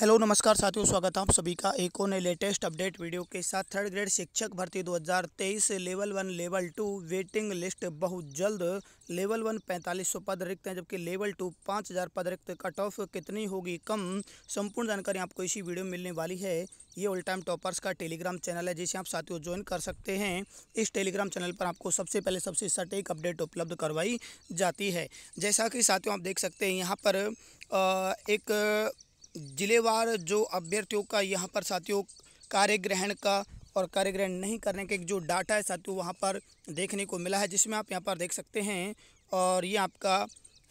hello नमस्कार साथियों स्वागत है आप सभी का एक और नए लेटेस्ट अपडेट वीडियो के साथ थर्ड ग्रेड शिक्षक भर्ती 2023 level one level two waiting list बहुत जल्द लेवल वन पैंतालीस सौ पद रिक्त हैं जबकि लेवल टू पाँच हज़ार पद रिक्त कट ऑफ कितनी होगी कम संपूर्ण जानकारी आपको इसी वीडियो में मिलने वाली है ये ऑल टाइम टॉपर्स का टेलीग्राम चैनल है जिसे आप साथियों ज्वाइन कर सकते हैं इस टेलीग्राम चैनल पर आपको सबसे पहले सबसे सटीक अपडेट उपलब्ध करवाई जाती है जैसा कि साथियों आप देख सकते हैं यहाँ पर एक जिलेवार जो अभ्यर्थियों का यहाँ पर साथियों कार्य ग्रहण का और कार्य ग्रहण नहीं करने के जो डाटा है साथियों वहाँ पर देखने को मिला है जिसमें आप यहाँ पर देख सकते हैं और ये आपका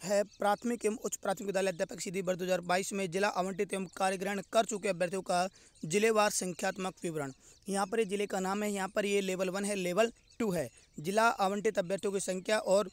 है प्राथमिक एवं उच्च प्राथमिक विद्यालय अध्यापक सीधी वर्ष दो में जिला आवंटित एवं कार्य ग्रहण कर चुके अभ्यर्थियों का जिलेवार संख्यात्मक विवरण यहाँ पर ये जिले का नाम है यहाँ पर ये लेवल वन है लेवल टू है जिला आवंटित अभ्यर्थियों की संख्या और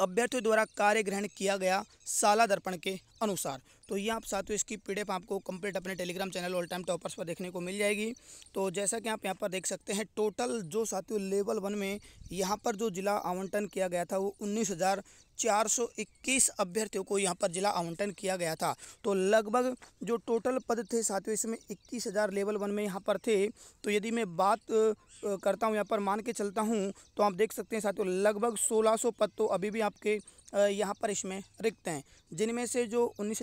अभ्यर्थियों द्वारा कार्य ग्रहण किया गया साला दर्पण के अनुसार तो ये आप साथियों इसकी पी आपको कंप्लीट अपने Telegram channel all time toppers पर देखने को मिल जाएगी तो जैसा कि आप यहाँ पर देख सकते हैं टोटल जो साथियों लेवल वन में यहाँ पर जो जिला आवंटन किया गया था वो उन्नीस हज़ार चार सौ इक्कीस अभ्यर्थियों को यहाँ पर जिला आवंटन किया गया था तो लगभग जो टोटल पद थे साथियों इसमें इक्कीस हज़ार लेवल वन में यहाँ पर थे तो यदि मैं बात करता हूँ यहाँ पर मान के चलता हूँ तो आप देख सकते हैं साथियों लगभग सोलह सौ पद तो अभी भी आपके यहाँ पर इसमें रिक्त हैं जिनमें से जो उन्नीस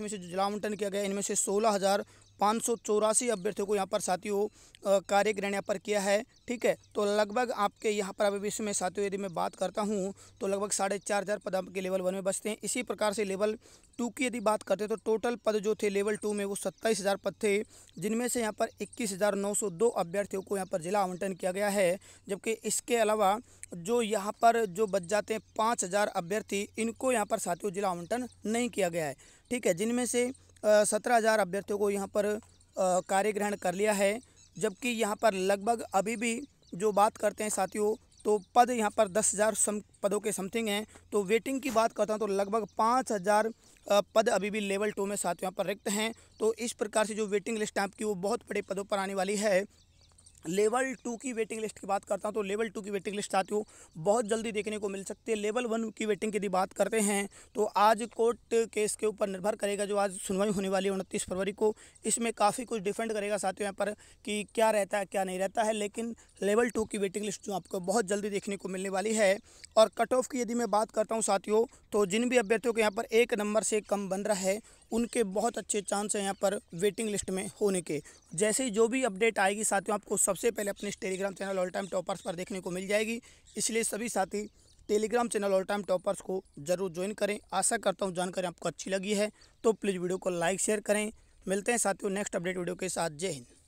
में से जो जलावंटन किया गया इनमें से सोलह पाँच सौ चौरासी अभ्यर्थियों को यहाँ पर साथियों कार्य ग्रहण यहाँ पर किया है ठीक है तो लगभग आपके यहाँ पर अभी विश्व में साथियों यदि मैं बात करता हूँ तो लगभग साढ़े चार हज़ार पद आपके लेवल वन में बचते हैं इसी प्रकार से लेवल टू की यदि बात करते हैं तो टोटल पद जो थे लेवल टू में वो सत्ताईस हज़ार पद थे जिनमें से यहाँ पर इक्कीस हज़ार नौ सौ दो अभ्यर्थियों को यहाँ पर जिला आवंटन किया गया है जबकि इसके अलावा जो यहाँ पर जो बच जाते हैं पाँच हज़ार अभ्यर्थी इनको यहाँ पर साथियों जिला आवंटन नहीं किया गया है ठीक है जिनमें से सत्रह हज़ार अभ्यर्थियों को यहाँ पर कार्य ग्रहण कर लिया है जबकि यहाँ पर लगभग अभी भी जो बात करते हैं साथियों तो पद यहाँ पर दस हज़ार सम पदों के समथिंग हैं तो वेटिंग की बात करता हूँ तो लगभग पाँच हज़ार पद अभी भी लेवल टू में साथियों यहाँ पर रिक्त हैं तो इस प्रकार से जो वेटिंग लिस्ट आपकी वो बहुत बड़े पदों पर आने वाली है लेवल टू की वेटिंग लिस्ट की बात करता हूँ तो लेवल टू की वेटिंग लिस्ट आती हो बहुत जल्दी देखने को मिल सकती है लेवल वन की वेटिंग की यदि बात करते हैं तो आज कोर्ट केस के ऊपर निर्भर करेगा जो आज सुनवाई होने वाली है उनतीस फरवरी को इसमें काफ़ी कुछ डिफेंड करेगा साथियों यहाँ पर कि क्या रहता है क्या नहीं रहता है लेकिन लेवल टू की वेटिंग लिस्ट जो आपको बहुत जल्दी देखने को मिलने वाली है और कट ऑफ की यदि मैं बात करता हूँ साथियों तो जिन भी अभ्यर्थियों के यहाँ पर एक नंबर से कम बन रहा है उनके बहुत अच्छे चांस हैं यहाँ पर वेटिंग लिस्ट में होने के जैसे ही जो भी अपडेट आएगी साथियों आपको सबसे पहले अपने Telegram channel all time toppers पर देखने को मिल जाएगी इसलिए सभी साथी Telegram channel all time toppers को ज़रूर ज्वाइन करें आशा करता हूँ जानकारी आपको अच्छी लगी है तो प्लीज़ वीडियो को लाइक शेयर करें मिलते हैं साथियों नेक्स्ट अपडेट वीडियो के साथ जय हिंद